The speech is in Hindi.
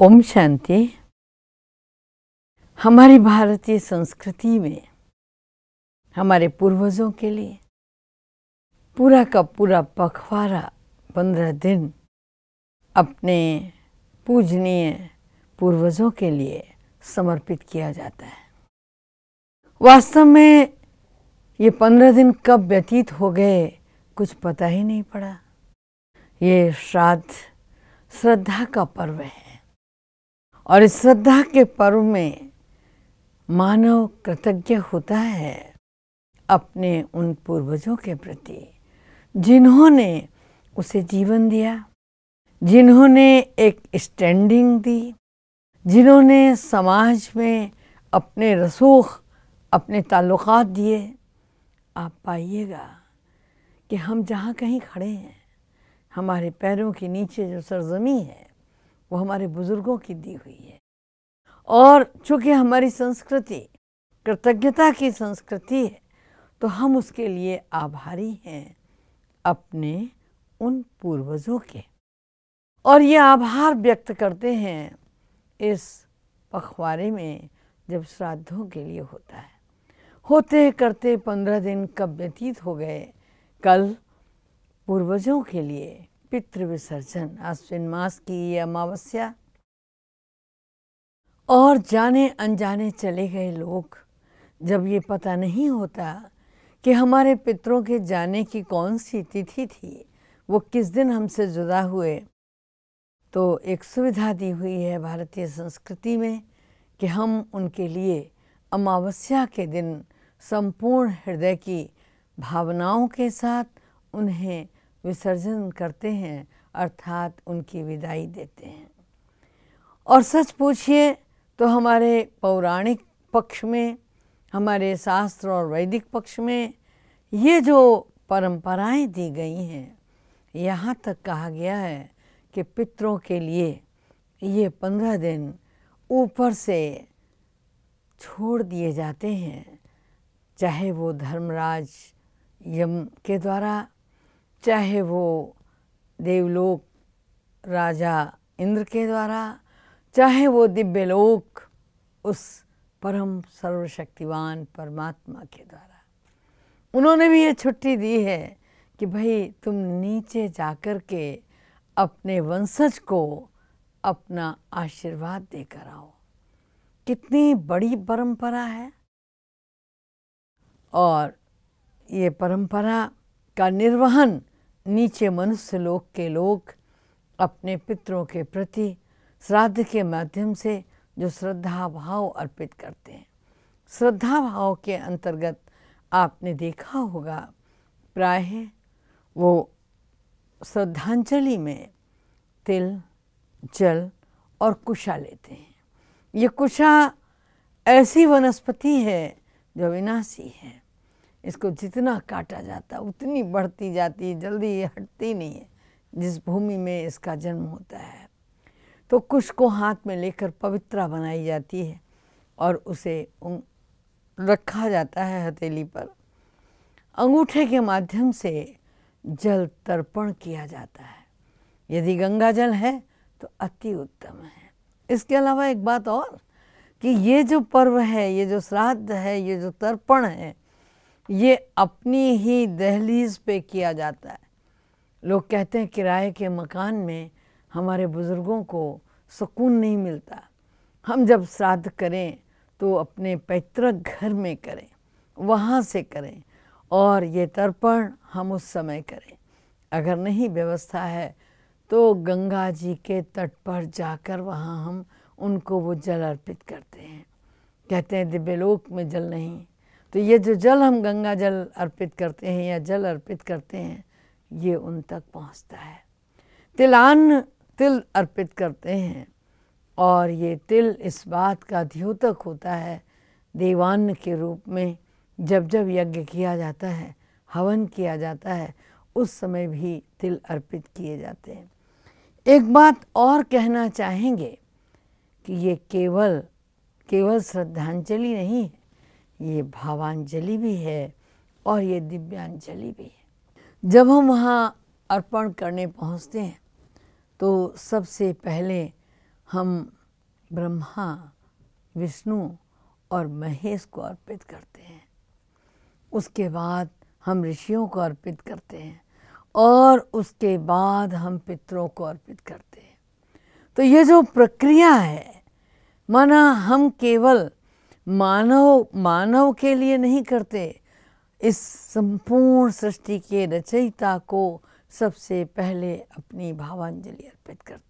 ओम शांति हमारी भारतीय संस्कृति में हमारे पूर्वजों के लिए पूरा का पूरा पखवारा पंद्रह दिन अपने पूजनीय पूर्वजों के लिए समर्पित किया जाता है वास्तव में ये पंद्रह दिन कब व्यतीत हो गए कुछ पता ही नहीं पड़ा ये श्राद्ध श्रद्धा का पर्व है और इस श्रद्धा के पर्व में मानव कृतज्ञ होता है अपने उन पूर्वजों के प्रति जिन्होंने उसे जीवन दिया जिन्होंने एक स्टैंडिंग दी जिन्होंने समाज में अपने रसूख अपने ताल्लुक़ दिए आप पाइएगा कि हम जहाँ कहीं खड़े हैं हमारे पैरों के नीचे जो सरजमी है वो हमारे बुज़ुर्गों की दी हुई है और चूँकि हमारी संस्कृति कृतज्ञता की संस्कृति है तो हम उसके लिए आभारी हैं अपने उन पूर्वजों के और ये आभार व्यक्त करते हैं इस पखवारे में जब श्राद्धों के लिए होता है होते करते पंद्रह दिन कब व्यतीत हो गए कल पूर्वजों के लिए पितृ विसर्जन आश्विन मास की ये अमावस्या और जाने अनजाने चले गए लोग जब ये पता नहीं होता कि हमारे पितरों के जाने की कौन सी तिथि थी वो किस दिन हमसे जुदा हुए तो एक सुविधा दी हुई है भारतीय संस्कृति में कि हम उनके लिए अमावस्या के दिन संपूर्ण हृदय की भावनाओं के साथ उन्हें विसर्जन करते हैं अर्थात उनकी विदाई देते हैं और सच पूछिए तो हमारे पौराणिक पक्ष में हमारे शास्त्र और वैदिक पक्ष में ये जो परंपराएं दी गई हैं यहाँ तक कहा गया है कि पितरों के लिए ये पंद्रह दिन ऊपर से छोड़ दिए जाते हैं चाहे वो धर्मराज यम के द्वारा चाहे वो देवलोक राजा इंद्र के द्वारा चाहे वो दिव्यलोक उस परम सर्वशक्तिवान परमात्मा के द्वारा उन्होंने भी ये छुट्टी दी है कि भाई तुम नीचे जाकर के अपने वंशज को अपना आशीर्वाद देकर आओ कितनी बड़ी परंपरा है और ये परंपरा का निर्वहन नीचे मनुष्य लोक के लोग अपने पितरों के प्रति श्राद्ध के माध्यम से जो श्रद्धा भाव अर्पित करते हैं श्रद्धा भाव के अंतर्गत आपने देखा होगा प्राय वो श्रद्धांजलि में तिल जल और कुशा लेते हैं ये कुशा ऐसी वनस्पति है जो विनाशी है इसको जितना काटा जाता उतनी बढ़ती जाती है जल्दी ये हटती नहीं है जिस भूमि में इसका जन्म होता है तो कुश को हाथ में लेकर पवित्रा बनाई जाती है और उसे रखा जाता है हथेली पर अंगूठे के माध्यम से जल तर्पण किया जाता है यदि गंगा जल है तो अति उत्तम है इसके अलावा एक बात और कि ये जो पर्व है ये जो श्राद्ध है ये जो तर्पण है ये अपनी ही दहलीज़ पे किया जाता है लोग कहते हैं किराए के मकान में हमारे बुज़ुर्गों को सुकून नहीं मिलता हम जब श्राद्ध करें तो अपने पैतृक घर में करें वहाँ से करें और ये तर्पण हम उस समय करें अगर नहीं व्यवस्था है तो गंगा जी के तट पर जाकर वहाँ हम उनको वो जल अर्पित करते हैं कहते हैं दिव्यलोक में जल नहीं तो ये जो जल हम गंगा जल अर्पित करते हैं या जल अर्पित करते हैं ये उन तक पहुंचता है तिलान तिल अर्पित करते हैं और ये तिल इस बात का द्योतक होता है देवान के रूप में जब जब यज्ञ किया जाता है हवन किया जाता है उस समय भी तिल अर्पित किए जाते हैं एक बात और कहना चाहेंगे कि ये केवल केवल श्रद्धांजलि नहीं है ये भावांजलि भी है और ये दिव्यांजलि भी है जब हम वहाँ अर्पण करने पहुँचते हैं तो सबसे पहले हम ब्रह्मा विष्णु और महेश को अर्पित करते हैं उसके बाद हम ऋषियों को अर्पित करते हैं और उसके बाद हम पितरों को अर्पित करते हैं तो ये जो प्रक्रिया है माना हम केवल मानव मानव के लिए नहीं करते इस संपूर्ण सृष्टि के रचयिता को सबसे पहले अपनी भावांजलि अर्पित करते